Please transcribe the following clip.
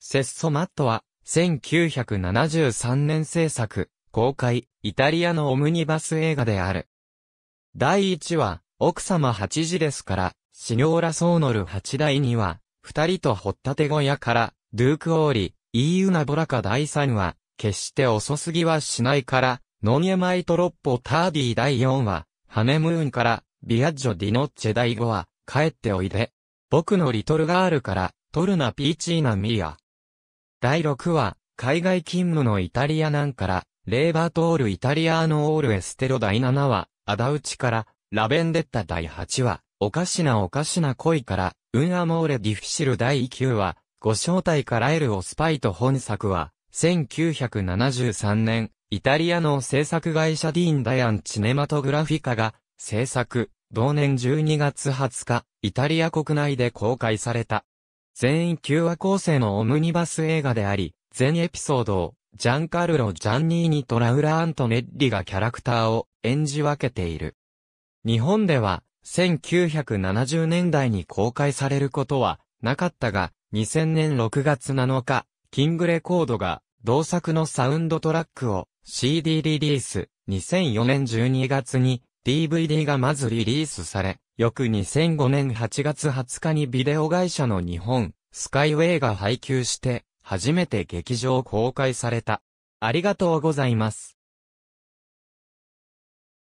セッソマットは、1973年制作、公開、イタリアのオムニバス映画である。第1話、奥様8時ですから、シニョーラ・ソーノル8第2話、二人と掘ったて小屋から、ドゥーク・オーリ、イーユナ・ボラカ第3話、決して遅すぎはしないから、ノニエマイトロッポ・ターディ第4話、ハネムーンから、ビアッジョ・ディノッチェ第5話、帰っておいで。僕のリトルガールから、トルナ・ピーチーナ・ミリア。第6話、海外勤務のイタリアなんから、レーバートオールイタリアーノオールエステロ第7話、アダウチから、ラベンデッタ第8話、おかしなおかしな恋から、ウンアモーレディフィシル第9話、ご招待から得るオスパイと本作は、1973年、イタリアの制作会社ディーン・ダイアン・チネマトグラフィカが、制作、同年12月20日、イタリア国内で公開された。全員9話構成のオムニバス映画であり、全エピソードを、ジャンカルロ・ジャンニーニとラウラ・アントネッリがキャラクターを演じ分けている。日本では、1970年代に公開されることはなかったが、2000年6月7日、キングレコードが同作のサウンドトラックを CD リリース、2004年12月に DVD がまずリリースされ、翌2005年8月20日にビデオ会社の日本、スカイウェイが配給して、初めて劇場公開された。ありがとうございます。